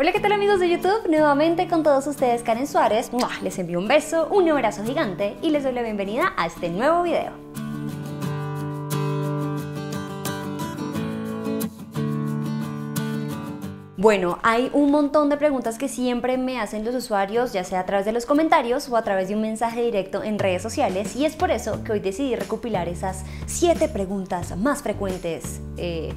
Hola, ¿qué tal amigos de YouTube? Nuevamente con todos ustedes Karen Suárez. Les envío un beso, un abrazo gigante y les doy la bienvenida a este nuevo video. Bueno, hay un montón de preguntas que siempre me hacen los usuarios, ya sea a través de los comentarios o a través de un mensaje directo en redes sociales, y es por eso que hoy decidí recopilar esas 7 preguntas más frecuentes eh,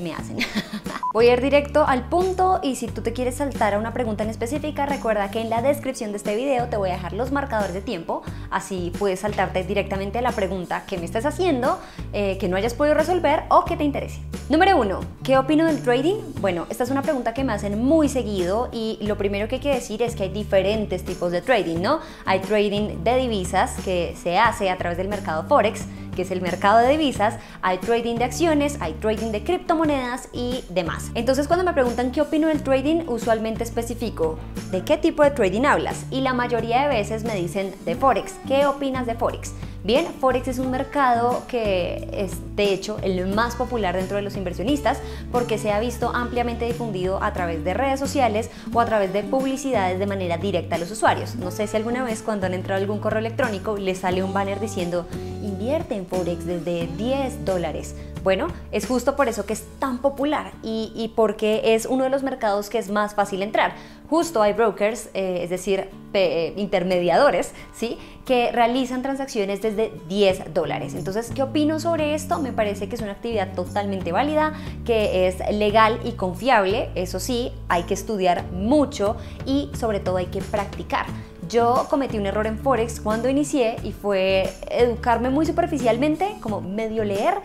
me hacen. Voy a ir directo al punto y si tú te quieres saltar a una pregunta en específica, recuerda que en la descripción de este video te voy a dejar los marcadores de tiempo, así puedes saltarte directamente a la pregunta que me estés haciendo, eh, que no hayas podido resolver o que te interese. Número uno ¿Qué opino del trading? Bueno, esta es una pregunta que me hacen muy seguido y lo primero que hay que decir es que hay diferentes tipos de trading, ¿no? Hay trading de divisas que se hace a través del mercado Forex, que es el mercado de divisas, hay trading de acciones, hay trading de criptomonedas y demás. Entonces cuando me preguntan qué opino del trading, usualmente especifico de qué tipo de trading hablas y la mayoría de veces me dicen de Forex, ¿qué opinas de Forex? Bien, Forex es un mercado que es de hecho el más popular dentro de los inversionistas porque se ha visto ampliamente difundido a través de redes sociales o a través de publicidades de manera directa a los usuarios. No sé si alguna vez cuando han entrado algún correo electrónico les sale un banner diciendo invierte en Forex desde 10 dólares bueno, es justo por eso que es tan popular y, porque es uno de los mercados que es más fácil entrar. Justo hay brokers, eh, es decir, eh, intermediadores, ¿sí? que realizan transacciones desde 10 dólares. Entonces, ¿qué opino sobre esto? Me parece que es una actividad totalmente válida, que es legal y confiable. Eso sí, hay que estudiar mucho y sobre todo hay que practicar. Yo cometí un error en Forex cuando inicié y fue educarme muy superficialmente, como medio leer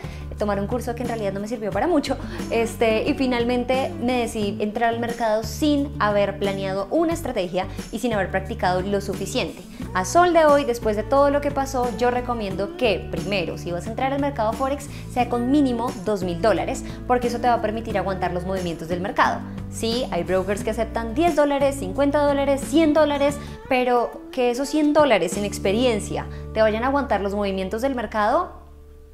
tomar un curso que en realidad no me sirvió para mucho. Este, y finalmente me decidí entrar al mercado sin haber planeado una estrategia y sin haber practicado lo suficiente. A sol de hoy, después de todo lo que pasó, yo recomiendo que primero, si vas a entrar al mercado Forex, sea con mínimo dos mil dólares, porque eso te va a permitir aguantar los movimientos del mercado. Sí, hay brokers que aceptan 10 dólares, 50 dólares, 100 dólares, pero que esos 100 dólares en experiencia te vayan a aguantar los movimientos del mercado,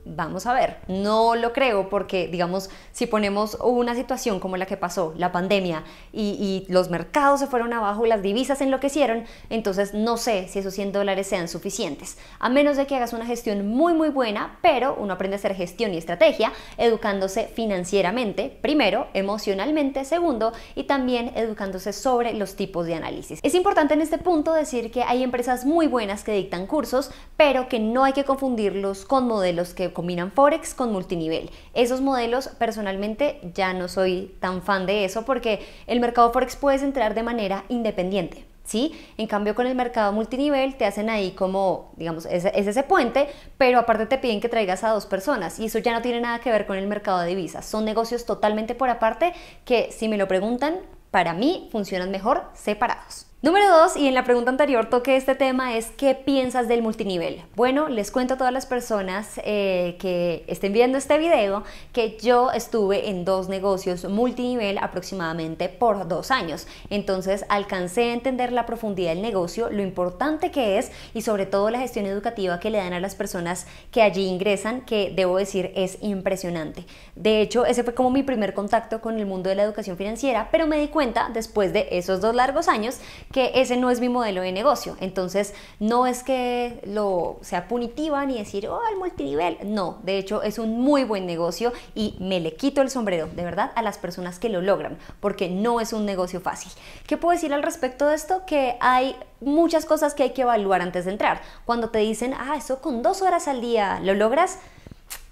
Vamos a ver, no lo creo porque, digamos, si ponemos una situación como la que pasó, la pandemia, y, los mercados se fueron abajo, las divisas enloquecieron, entonces no sé si esos 100 dólares sean suficientes, a menos de que hagas una gestión muy, muy buena, pero uno aprende a hacer gestión y estrategia educándose financieramente, primero, emocionalmente, segundo, y también educándose sobre los tipos de análisis. Es importante en este punto decir que hay empresas muy buenas que dictan cursos, pero que no hay que confundirlos con modelos que combinan forex con multinivel. Esos modelos personalmente ya no soy tan fan de eso porque el mercado forex puedes entrar de manera independiente. ¿Sí? En cambio con el mercado multinivel te hacen ahí como, digamos, es, ese puente, pero aparte te piden que traigas a dos personas y eso ya no tiene nada que ver con el mercado de divisas. Son negocios totalmente por aparte que si me lo preguntan, para mí funcionan mejor separados. Número dos, y en la pregunta anterior toqué este tema, es ¿qué piensas del multinivel? Bueno, les cuento a todas las personas eh, que estén viendo este video que yo estuve en dos negocios multinivel aproximadamente por dos años. Entonces alcancé a entender la profundidad del negocio, lo importante que es y sobre todo la gestión educativa que le dan a las personas que allí ingresan, que debo decir es impresionante. De hecho, ese fue como mi primer contacto con el mundo de la educación financiera, pero me di cuenta después de esos dos largos años que ese no es mi modelo de negocio. Entonces, no es que lo sea punitiva ni decir, oh, el multinivel. No, de hecho, es un muy buen negocio y me le quito el sombrero, de verdad, a las personas que lo logran, porque no es un negocio fácil. ¿Qué puedo decir al respecto de esto? Que hay muchas cosas que hay que evaluar antes de entrar. Cuando te dicen, ah, eso con dos horas al día lo logras,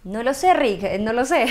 no lo sé, Rick, eh, no lo sé,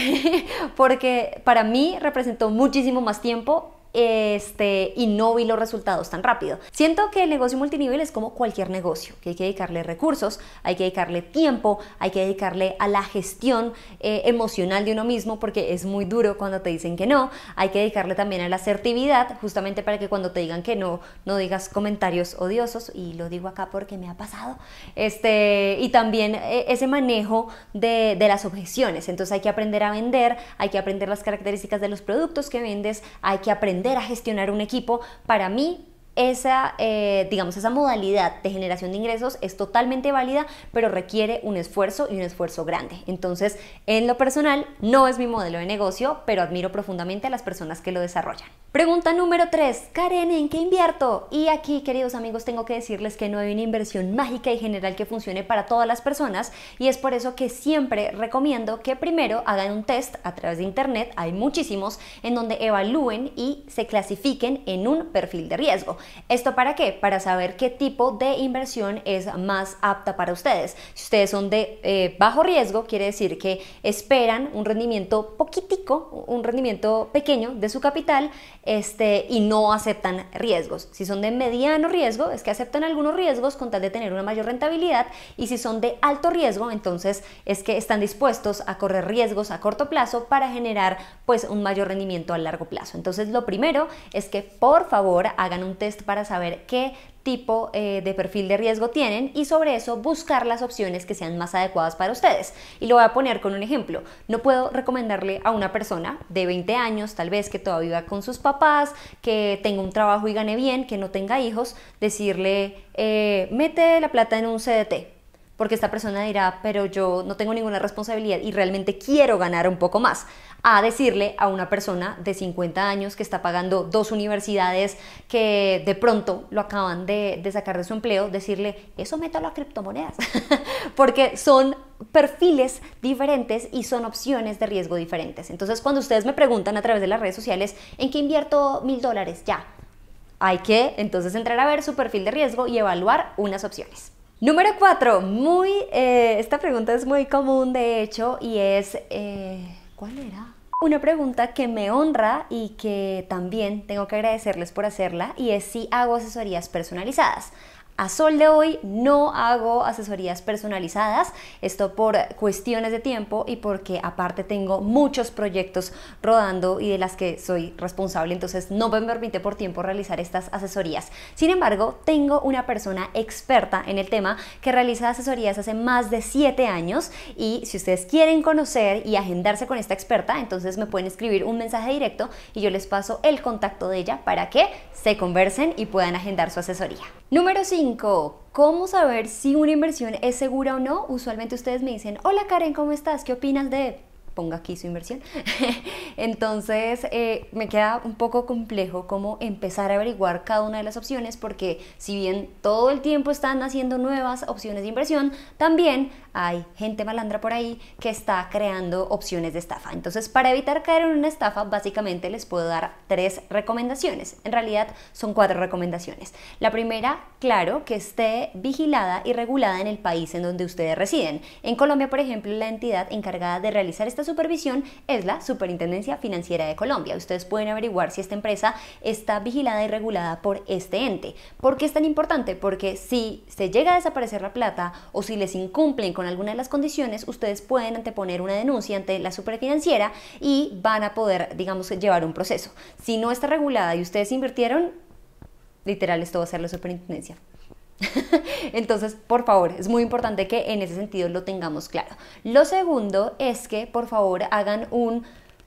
porque para mí representó muchísimo más tiempo este, y no vi los resultados tan rápido. Siento que el negocio multinivel es como cualquier negocio, que hay que dedicarle recursos, hay que dedicarle tiempo, hay que dedicarle a la gestión eh, emocional de uno mismo, porque es muy duro cuando te dicen que no, hay que dedicarle también a la asertividad, justamente para que cuando te digan que no, no digas comentarios odiosos, y lo digo acá porque me ha pasado, este, y también eh, ese manejo de, de las objeciones, entonces hay que aprender a vender, hay que aprender las características de los productos que vendes, hay que aprender a gestionar un equipo, para mí esa, eh, digamos, esa modalidad de generación de ingresos es totalmente válida, pero requiere un esfuerzo y un esfuerzo grande. Entonces, en lo personal, no es mi modelo de negocio, pero admiro profundamente a las personas que lo desarrollan. Pregunta número 3. Karen, ¿en qué invierto? Y aquí, queridos amigos, tengo que decirles que no hay una inversión mágica y general que funcione para todas las personas y es por eso que siempre recomiendo que primero hagan un test a través de internet, hay muchísimos, en donde evalúen y se clasifiquen en un perfil de riesgo. ¿Esto para qué? Para saber qué tipo de inversión es más apta para ustedes. Si ustedes son de eh, bajo riesgo, quiere decir que esperan un rendimiento poquitico, un rendimiento pequeño de su capital este, y no aceptan riesgos. Si son de mediano riesgo, es que aceptan algunos riesgos con tal de tener una mayor rentabilidad y si son de alto riesgo, entonces es que están dispuestos a correr riesgos a corto plazo para generar pues un mayor rendimiento a largo plazo. Entonces lo primero es que por favor hagan un test para saber qué tipo eh, de perfil de riesgo tienen y sobre eso buscar las opciones que sean más adecuadas para ustedes. Y lo voy a poner con un ejemplo. No puedo recomendarle a una persona de 20 años, tal vez que todavía con sus papás, que tenga un trabajo y gane bien, que no tenga hijos, decirle, eh, mete la plata en un CDT porque esta persona dirá, pero yo no tengo ninguna responsabilidad y realmente quiero ganar un poco más, a decirle a una persona de 50 años que está pagando dos universidades que de pronto lo acaban de, sacar de su empleo, decirle, eso métalo a criptomonedas, porque son perfiles diferentes y son opciones de riesgo diferentes. Entonces, cuando ustedes me preguntan a través de las redes sociales, ¿en qué invierto mil dólares? Ya. Hay que entonces entrar a ver su perfil de riesgo y evaluar unas opciones. Número 4, muy, eh, esta pregunta es muy común de hecho y es, eh, ¿cuál era? Una pregunta que me honra y que también tengo que agradecerles por hacerla y es si hago asesorías personalizadas. A sol de hoy no hago asesorías personalizadas, esto por cuestiones de tiempo y porque aparte tengo muchos proyectos rodando y de las que soy responsable, entonces no me permite por tiempo realizar estas asesorías. Sin embargo, tengo una persona experta en el tema que realiza asesorías hace más de 7 años y si ustedes quieren conocer y agendarse con esta experta, entonces me pueden escribir un mensaje directo y yo les paso el contacto de ella para que se conversen y puedan agendar su asesoría. Número 5. ¿Cómo saber si una inversión es segura o no? Usualmente ustedes me dicen, hola Karen, ¿cómo estás? ¿Qué opinas de...? Ponga aquí su inversión. Entonces eh, me queda un poco complejo cómo empezar a averiguar cada una de las opciones porque si bien todo el tiempo están haciendo nuevas opciones de inversión, también hay gente malandra por ahí que está creando opciones de estafa. Entonces, para evitar caer en una estafa, básicamente les puedo dar tres recomendaciones. En realidad son cuatro recomendaciones. La primera, claro, que esté vigilada y regulada en el país en donde ustedes residen. En Colombia, por ejemplo, la entidad encargada de realizar esta supervisión es la Superintendencia Financiera de Colombia. Ustedes pueden averiguar si esta empresa está vigilada y regulada por este ente. ¿Por qué es tan importante? Porque si se llega a desaparecer la plata o si les incumplen con alguna de las condiciones, ustedes pueden anteponer una denuncia ante la superfinanciera y van a poder, digamos, llevar un proceso. Si no está regulada y ustedes invirtieron, literal esto va a ser la superintendencia. Entonces, por favor, es muy importante que en ese sentido lo tengamos claro. Lo segundo es que, por favor, hagan un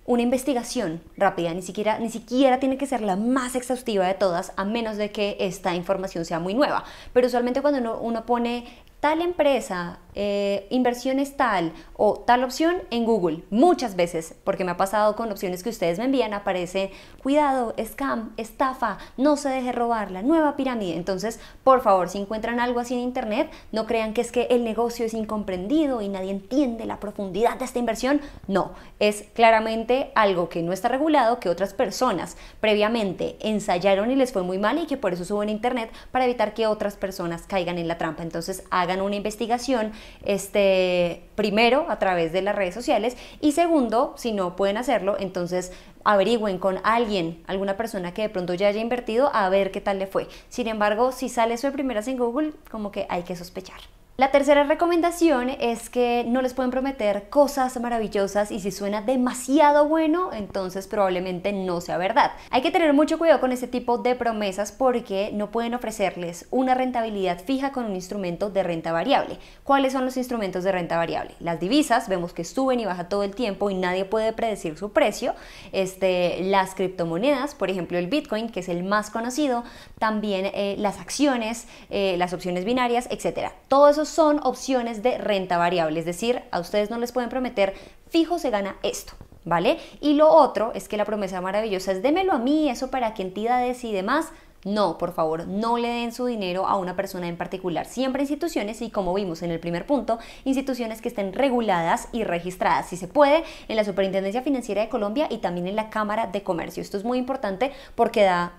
una investigación rápida, ni siquiera, ni siquiera tiene que ser la más exhaustiva de todas, a menos de que esta información sea muy nueva. Pero usualmente cuando uno pone tal empresa eh, inversiones tal o tal opción en Google. Muchas veces, porque me ha pasado con opciones que ustedes me envían, aparece cuidado, scam, estafa, no se deje robar, la nueva pirámide. Entonces, por favor, si encuentran algo así en Internet, no crean que es que el negocio es incomprendido y nadie entiende la profundidad de esta inversión. No, es claramente algo que no está regulado, que otras personas previamente ensayaron y les fue muy mal y que por eso suben en Internet para evitar que otras personas caigan en la trampa. Entonces, hagan una investigación este, primero a través de las redes sociales y segundo, si no pueden hacerlo, entonces averigüen con alguien, alguna persona que de pronto ya haya invertido a ver qué tal le fue. Sin embargo, si sale eso de primeras en Google, como que hay que sospechar. La tercera recomendación es que no les pueden prometer cosas maravillosas y si suena demasiado bueno, entonces probablemente no sea verdad. Hay que tener mucho cuidado con este tipo de promesas porque no pueden ofrecerles una rentabilidad fija con un instrumento de renta variable. ¿Cuáles son los instrumentos de renta variable? Las divisas, vemos que suben y bajan todo el tiempo y nadie puede predecir su precio. Este, las criptomonedas, por ejemplo el Bitcoin, que es el más conocido, también eh, las acciones, eh, las opciones binarias, etc. Todo eso son opciones de renta variable, es decir, a ustedes no les pueden prometer fijo se gana esto. ¿Vale? Y lo otro es que la promesa maravillosa es démelo a mí, eso para que entidades y demás. No, por favor, no le den su dinero a una persona en particular. Siempre instituciones, y como vimos en el primer punto, instituciones que estén reguladas y registradas, si se puede, en la Superintendencia Financiera de Colombia y también en la Cámara de Comercio. Esto es muy importante porque da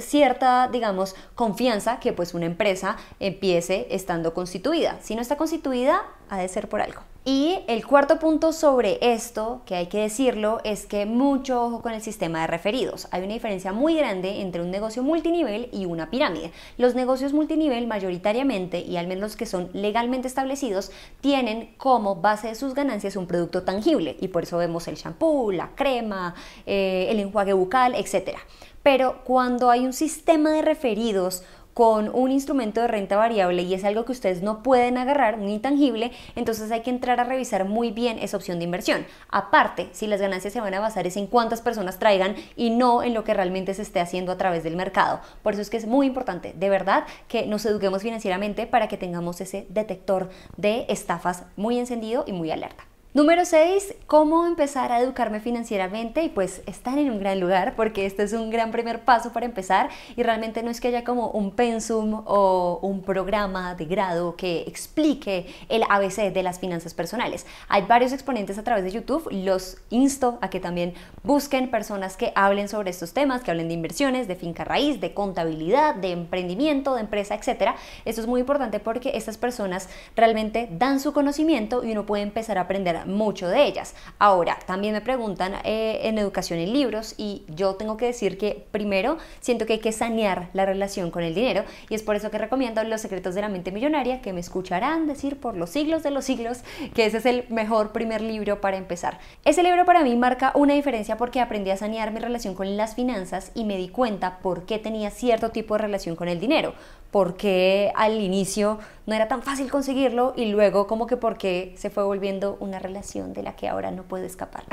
cierta, digamos, confianza que pues una empresa empiece estando constituida. Si no está constituida, ha de ser por algo. Y el cuarto punto sobre esto, que hay que decirlo, es que mucho ojo con el sistema de referidos. Hay una diferencia muy grande entre un negocio multinivel y una pirámide. Los negocios multinivel mayoritariamente, y al menos los que son legalmente establecidos, tienen como base de sus ganancias un producto tangible. Y por eso vemos el shampoo, la crema, eh, el enjuague bucal, etc. Pero cuando hay un sistema de referidos, con un instrumento de renta variable y es algo que ustedes no pueden agarrar, un intangible, entonces hay que entrar a revisar muy bien esa opción de inversión. Aparte, si las ganancias se van a basar es en cuántas personas traigan y no en lo que realmente se esté haciendo a través del mercado. Por eso es que es muy importante, de verdad, que nos eduquemos financieramente para que tengamos ese detector de estafas muy encendido y muy alerta. Número 6, cómo empezar a educarme financieramente y pues están en un gran lugar porque este es un gran primer paso para empezar y realmente no es que haya como un pensum o un programa de grado que explique el ABC de las finanzas personales. Hay varios exponentes a través de YouTube, los insto a que también busquen personas que hablen sobre estos temas, que hablen de inversiones, de finca raíz, de contabilidad, de emprendimiento, de empresa, etcétera Esto es muy importante porque estas personas realmente dan su conocimiento y uno puede empezar a aprender mucho de ellas. Ahora, también me preguntan eh, en educación y libros y yo tengo que decir que primero siento que hay que sanear la relación con el dinero y es por eso que recomiendo Los secretos de la mente millonaria que me escucharán decir por los siglos de los siglos que ese es el mejor primer libro para empezar. Ese libro para mí marca una diferencia porque aprendí a sanear mi relación con las finanzas y me di cuenta por qué tenía cierto tipo de relación con el dinero porque al inicio no era tan fácil conseguirlo y luego como que porque se fue volviendo una relación de la que ahora no puede escapar.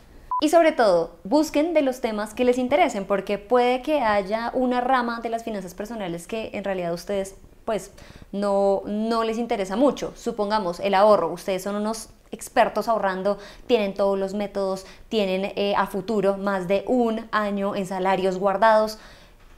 y sobre todo, busquen de los temas que les interesen porque puede que haya una rama de las finanzas personales que en realidad ustedes pues no, no les interesa mucho. Supongamos el ahorro, ustedes son unos expertos ahorrando, tienen todos los métodos, tienen eh, a futuro más de un año en salarios guardados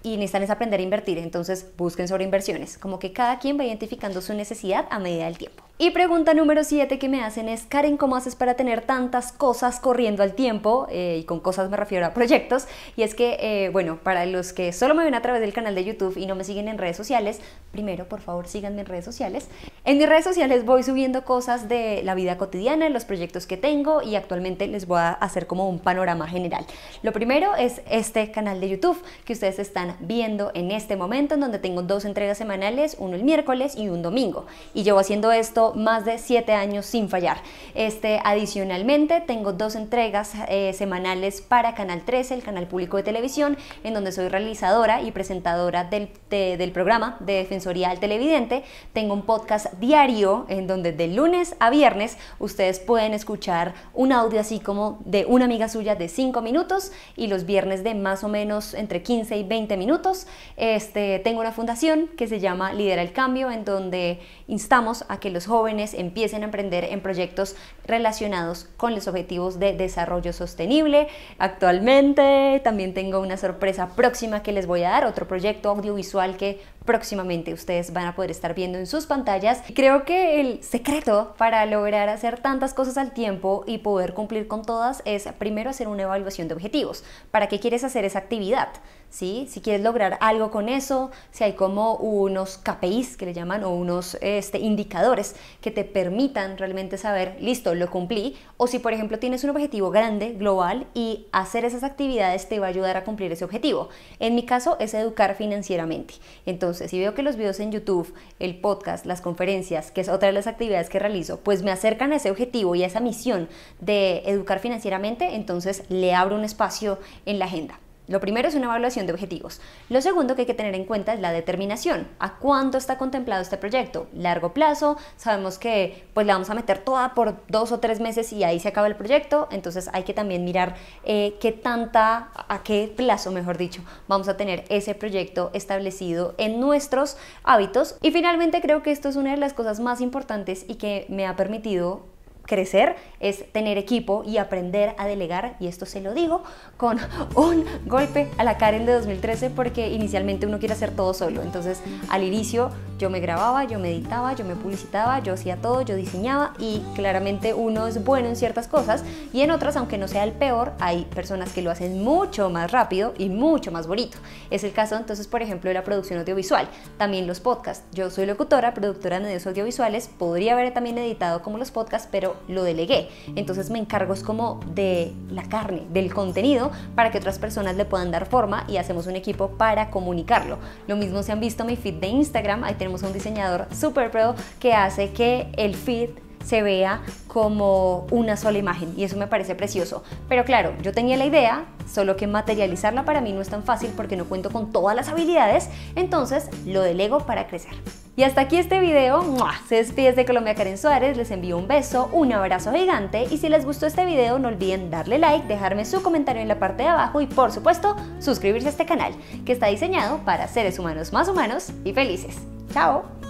y necesitan es aprender a invertir, entonces busquen sobre inversiones, como que cada quien va identificando su necesidad a medida del tiempo. Y pregunta número 7 que me hacen es, Karen, ¿cómo haces para tener tantas cosas corriendo al tiempo? Eh, y con cosas me refiero a proyectos. Y es que, eh, bueno, para los que solo me ven a través del canal de YouTube y no me siguen en redes sociales, primero, por favor, síganme en redes sociales. En mis redes sociales voy subiendo cosas de la vida cotidiana, los proyectos que tengo y actualmente les voy a hacer como un panorama general. Lo primero es este canal de YouTube que ustedes están viendo en este momento, en donde tengo dos entregas semanales, uno el miércoles y un domingo. Y llevo haciendo esto más de 7 años sin fallar. Este, adicionalmente, tengo dos entregas eh, semanales para Canal 13, el canal público de televisión, en donde soy realizadora y presentadora del, del programa de Defensoría al Televidente. Tengo un podcast diario en donde de lunes a viernes ustedes pueden escuchar un audio así como de una amiga suya de 5 minutos y los viernes de más o menos entre 15 y 20 minutos. Este, tengo una fundación que se llama Lidera el Cambio, en donde instamos a que los jóvenes jóvenes empiecen a emprender en proyectos relacionados con los objetivos de desarrollo sostenible. Actualmente también tengo una sorpresa próxima que les voy a dar, otro proyecto audiovisual que próximamente ustedes van a poder estar viendo en sus pantallas. Creo que el secreto para lograr hacer tantas cosas al tiempo y poder cumplir con todas es primero hacer una evaluación de objetivos. ¿Para qué quieres hacer esa actividad? Si quieres lograr algo con eso, si hay como unos KPIs que le llaman o unos este, indicadores que te permitan realmente saber, listo, lo cumplí, o si por ejemplo tienes un objetivo grande, global, y hacer esas actividades te va a ayudar a cumplir ese objetivo. En mi caso es educar financieramente. Entonces, si veo que los videos en YouTube, el podcast, las conferencias, que es otra de las actividades que realizo, pues me acercan a ese objetivo y a esa misión de educar financieramente, entonces le abro un espacio en la agenda. Lo primero es una evaluación de objetivos. Lo segundo que hay que tener en cuenta es la determinación. ¿A cuánto está contemplado este proyecto? Largo plazo, sabemos que pues la vamos a meter toda por dos o tres meses y ahí se acaba el proyecto, entonces hay que también mirar eh, qué tanta, a qué plazo, mejor dicho, vamos a tener ese proyecto establecido en nuestros hábitos. Y finalmente creo que esto es una de las cosas más importantes y que me ha permitido crecer es tener equipo y aprender a delegar, y esto se lo digo con un golpe a la Karen de 2013 porque inicialmente uno quiere hacer todo solo, entonces al inicio yo me grababa, yo me editaba, yo me publicitaba, yo hacía todo, yo diseñaba y claramente uno es bueno en ciertas cosas y en otras, aunque no sea el peor, hay personas que lo hacen mucho más rápido y mucho más bonito. Es el caso entonces, por ejemplo, de la producción audiovisual, también los podcasts. Yo soy locutora, productora de medios audiovisuales, podría haber también editado como los podcasts, pero lo delegué. Entonces me encargo es como de la carne, del contenido, para que otras personas le puedan dar forma y hacemos un equipo para comunicarlo. Lo mismo se han visto en mi feed de Instagram, tenemos un diseñador super pro que hace que el feed se vea como una sola imagen y eso me parece precioso. Pero claro, yo tenía la idea, solo que materializarla para mí no es tan fácil porque no cuento con todas las habilidades, entonces lo delego para crecer. Y hasta aquí este video. ¡Mua! Se despide de Colombia Karen Suárez, les envío un beso, un abrazo gigante y si les gustó este video no olviden darle like, dejarme su comentario en la parte de abajo y por supuesto suscribirse a este canal que está diseñado para seres humanos más humanos y felices. ¡Chao!